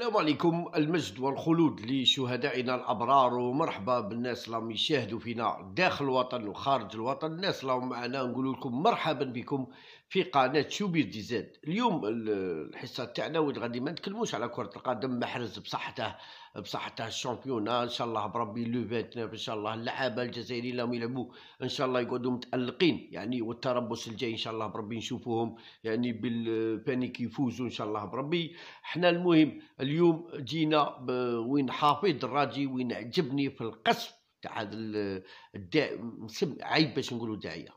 السلام عليكم المجد والخلود لشهدائنا الابرار ومرحبا بالناس اللي يشاهدوا فينا داخل الوطن وخارج الوطن الناس اللي راهم معنا نقول لكم مرحبا بكم في قناه شوبير زاد اليوم الحصه تاعنا غادي ما نتكلموش على كره القدم محرز بصحته بصح تاع الشامبيونا آه، ان شاء الله بربي لو 29 ان شاء الله اللعابه الجزائريين راهم يلعبوا ان شاء الله يقعدوا متالقين يعني والتربص الجاي ان شاء الله بربي نشوفوهم يعني بالبانيك يفوزوا ان شاء الله بربي حنا المهم اليوم جينا وين حافظ الراجي وين عجبني في القصف تاع هذا الداء عيب باش نقولوا داعيه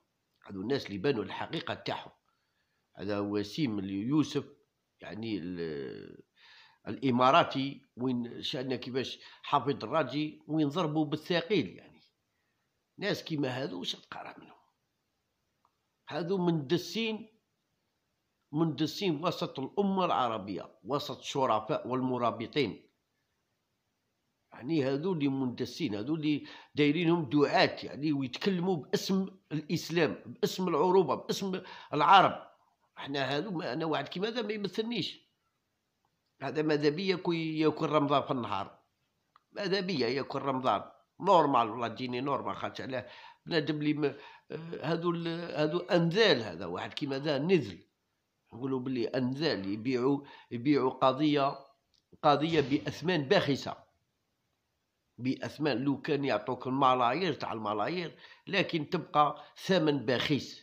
هذو الناس اللي بانوا الحقيقه تاعهم هذا وسيم يوسف يعني الاماراتي وين شأن كيفاش حافظ الراجي وين ضربوا بالثقيل يعني ناس كيما هذو واش تقرا منهم هذو مندسين مندسين وسط الأمة العربية وسط الشرفاء والمرابطين يعني هذو اللي مندسين هذو اللي دايرينهم دعاة يعني ويتكلموا باسم الإسلام باسم العروبة باسم العرب احنا هذو ما أنا واحد كيما هذا ما يمثلنيش هذا ماذا بيا ياكل رمضان في النهار ماذا بيا ياكل رمضان نورمال والله تجيني نورمال خاطر علاه بنادم لي هادو آه، هادو انذال هذا واحد كيما ذا نذل نقولوا بلي انذال يبيعوا يبيعوا قضيه قضيه باثمان باخسه باثمان لو كان يعطوك الملايير تاع الملايير لكن تبقى ثمن باخس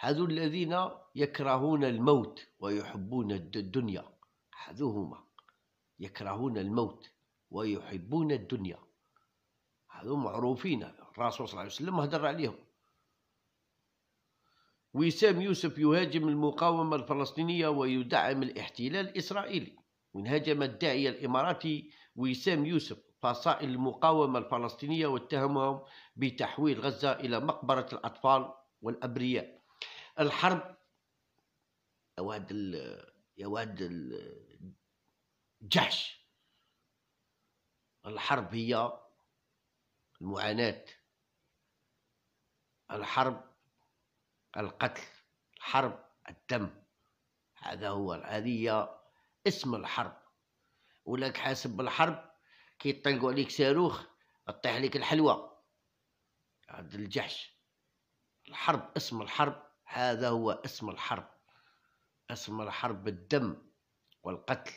هذو الذين يكرهون الموت ويحبون الدنيا هذوما يكرهون الموت ويحبون الدنيا هذو معروفين الرسول صلى الله عليه وسلم هدر عليهم وسام يوسف يهاجم المقاومة الفلسطينية ويدعم الاحتلال الإسرائيلي هجم الداعية الإماراتي وسام يوسف فصائل المقاومة الفلسطينية واتهمهم بتحويل غزة إلى مقبرة الأطفال والأبرياء الحرب يا واد ال... يا واد ال... جحش الحرب هي المعاناة الحرب القتل الحرب الدم هذا هو هذه هي اسم الحرب ولك حاسب بالحرب كي يطلقوا عليك صاروخ تطيح عليك الحلوى عبد الجحش الحرب اسم الحرب هذا هو اسم الحرب اسم الحرب الدم والقتل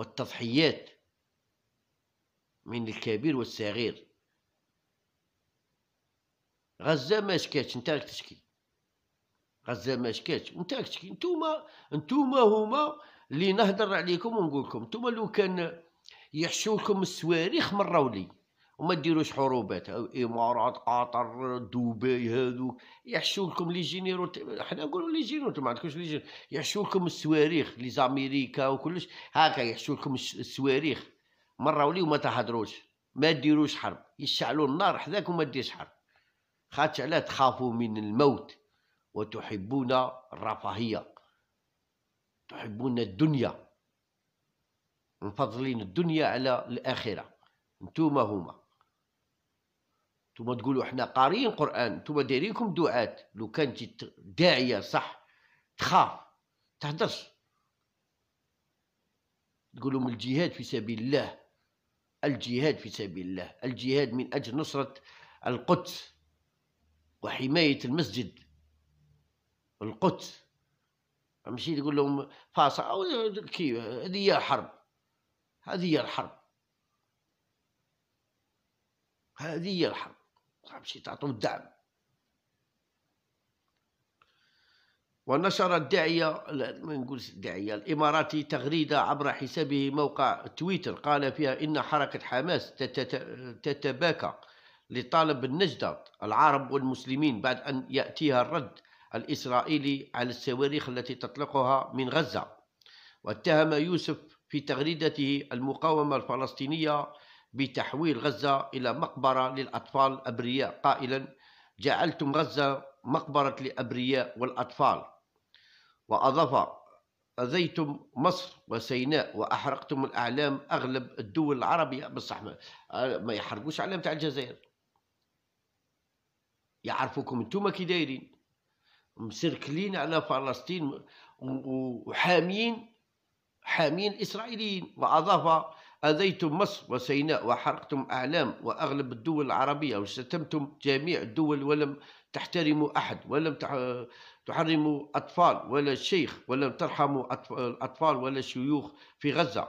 والتضحيات من الكبير والصغير غزة ما شكاتش انت راك تشكي غزة ما شكاتش انت راك تشكي نتوما نتوما هما اللي نهضر عليكم ونقول لكم نتوما لو كان يحشوكم السواريخ من راولي وما ديروش حروبات امارات قطر دبي هذوك يحشو لكم لي جينيرو حنا نقولوا لي جينيرو ما عندكمش لي جينيرو يحشو لكم السواريخ لي زاميريكا وكلش هاكا يحشو لكم السواريخ مره ولي وما تهضروش ما ديروش حرب يشعلوا النار حداك وما ديرش حرب خاطش علاه تخافوا من الموت وتحبون الرفاهيه تحبون الدنيا مفضلين الدنيا على الاخره نتوما هما نتوما تقولوا حنا قاريين قران نتوما دايرينكم دعاة لو كان داعيه صح تخاف تهدرش تقول لهم الجهاد في سبيل الله الجهاد في سبيل الله الجهاد من اجل نصره القدس وحمايه المسجد القدس ماشي تقول لهم فاصا او كي هذه هي الحرب هذه هي الحرب هذه هي الحرب باش تعطيهم الدعم ونشر الداعية ما نقول الداعية الإماراتي تغريدة عبر حسابه موقع تويتر قال فيها إن حركة حماس تتباكى لطالب النجدة العرب والمسلمين بعد أن يأتيها الرد الإسرائيلي على الصواريخ التي تطلقها من غزة واتهم يوسف في تغريدته المقاومة الفلسطينية بتحويل غزة إلى مقبرة للأطفال الأبرياء قائلا جعلتم غزة مقبرة لأبرياء والأطفال وأضاف أذيتم مصر وسيناء وأحرقتم الأعلام أغلب الدول العربية بصح آه، ما يحرقوش أعلام تاع الجزائر يعرفوكم انتوما كي دايرين مسركلين على فلسطين وحاميين حامين إسرائيليين وأضاف أذيتم مصر وسيناء وحرقتم أعلام وأغلب الدول العربية وشتمتم جميع الدول ولم تحترموا أحد ولم تحرموا أطفال ولا شيخ ولم ترحموا الأطفال ولا الشيوخ في غزة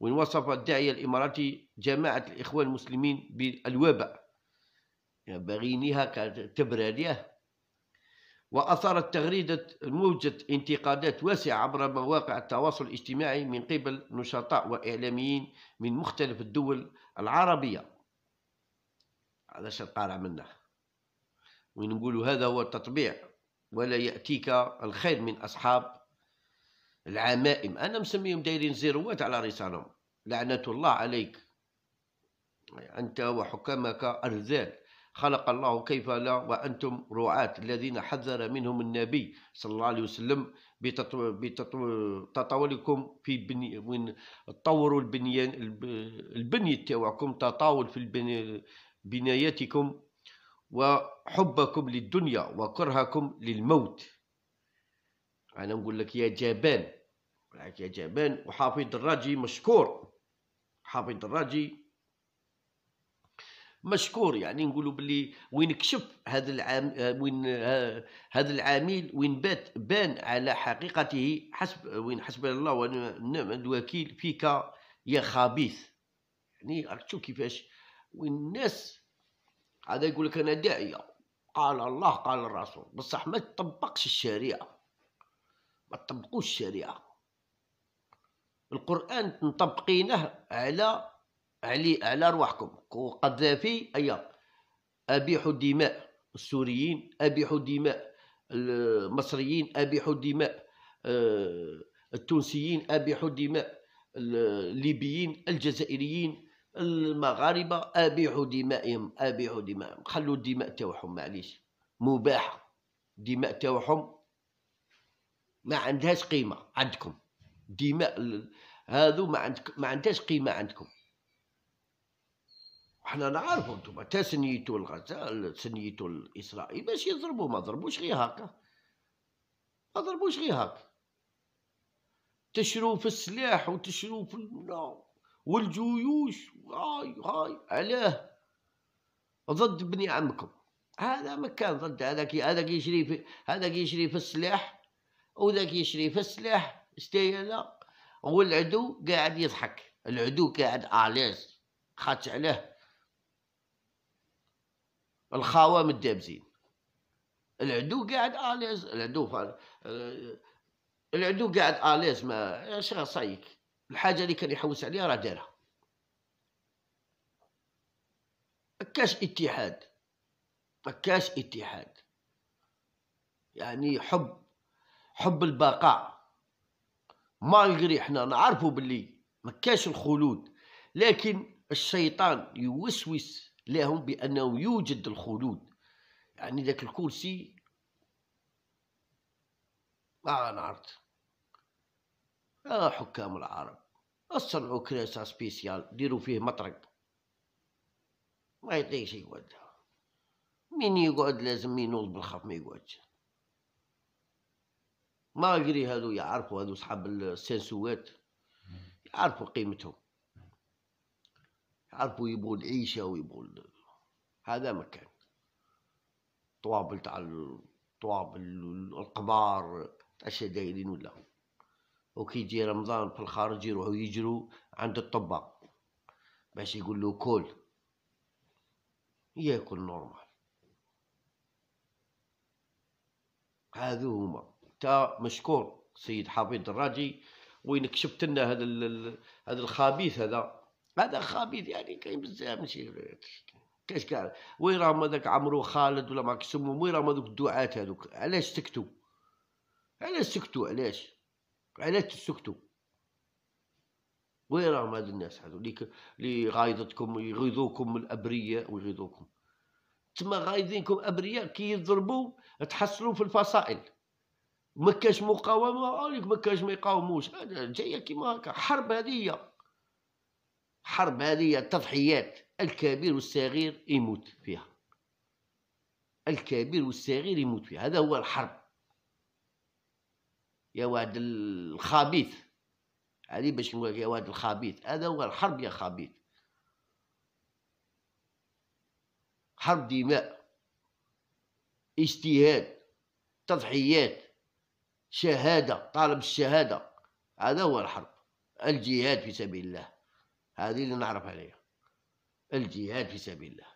وإن وصف الداعية الإماراتي جماعة الإخوان المسلمين بالوباء يعني بغينيها تبراليه وأثارت تغريدة موجة انتقادات واسعة عبر مواقع التواصل الاجتماعي من قبل نشطاء وإعلاميين من مختلف الدول العربية هذا شطارة منه وين نقولوا هذا هو التطبيع ولا يأتيك الخير من أصحاب العمائم أنا مسميهم دايرين زيروات على رسالهم لعنة الله عليك أنت وحكامك أرذال خلق الله كيف لا وأنتم رعاة الذين حذر منهم النبي صلى الله عليه وسلم بتطاولكم في بني وين تطوروا البنيان البني تاعكم تطاول في بناياتكم وحبكم للدنيا وكرهكم للموت أنا نقول لك يا جبان يا جبان وحافظ الراجي مشكور حافظ الراجي مشكور يعني نقولوا باللي وين كشف هذا العام وين هذا العميل وين بات بان على حقيقته حسب وين حسب الله ونعم الوكيل فيك يا خبيث يعني راك كيفاش وين الناس هذا يقول لك انا داعيه قال الله قال الرسول بصح ما تطبقش الشريعه ما تطبقوش الشريعه القران تنطبقينه على علي على رواحكم وقذافي أي أبيحوا الدماء السوريين أبيحوا الدماء المصريين أبيحوا الدماء آه، التونسيين أبيحوا الدماء الليبيين الجزائريين المغاربة أبيحوا دمائهم أبيحوا دمائهم خلوا الدماء تاعهم معليش مباحة الدماء تاعهم ما عندهاش قيمة عندكم الدماء هذو ما عندك ما عندهاش قيمة عندكم حنا نعرفوا انتم تا سنيتوا الغزال سنيتوا الاسرائيل باش يضربوا ما ضربوش غير هكا ما ضربوش غير هكا تشروا في السلاح وتشروا في لا والجيوش هاي هاي علاه ضد بني عمكم هذا مكان كان ضد هذاك هذاك يشري في هذاك يشري في السلاح وذاك يشري في السلاح لا والعدو قاعد يضحك العدو قاعد اليز خاتش عليه الخاوه متدابزين العدو قاعد اليز العدو فعلا. آه، العدو قاعد اليز ما شغل صايك الحاجه اللي كان يحوس عليها راه دارها كاش اتحاد كاش اتحاد يعني حب حب البقاء مالغري حنا نعرفوا باللي ما كاش الخلود لكن الشيطان يوسوس لهم بأنه يوجد الخلود يعني ذاك الكرسي ما نعرف آه حكام العرب اصنعوا كراسة سبيسيال ديروا فيه مطرق ما يطيقش يقعد مين يقعد لازم ينوض بالخف ما يقعدش ما غيري هادو يعرفوا هادو صحاب السنسوات يعرفوا قيمتهم عرفوا يبغوا العيشة ويبغوا هذا مكان طوابل تاع الطوابل القبار تاع الشدايرين ولا وكي يجي رمضان في الخارج يروحوا يجروا عند الطباق باش يقول له كل ياكل نورمال هذو هما تا مشكور سيد حفيظ الراجي وين كشفت لنا هذا هذا الخبيث هذا هذا خبيث يعني كاين بزاف ماشي كاش كاع وين راهم هذاك عمرو خالد ولا ما يسموهم وين راهم هذوك الدعاة هذوك علاش سكتوا علاش سكتوا علاش علاش سكتوا وين راهم هاد الناس هذو اللي اللي غايضتكم يغيظوكم الابرياء ويغيظوكم تما غايضينكم ابرياء كي يضربوا تحصلوا في الفصائل ما كاش مقاومه ما كاش ما يقاوموش هذا جايه كيما هكا حرب هذه هي حرب هذه التضحيات الكبير والصغير يموت فيها الكبير والصغير يموت فيها هذا هو الحرب يا واد الخبيث هذه باش نقول يا واد الخبيث هذا هو الحرب يا خبيث حرب دماء اجتهاد تضحيات شهادة طالب الشهادة هذا هو الحرب الجهاد في سبيل الله هذه اللي نعرف عليها الجهاد في سبيل الله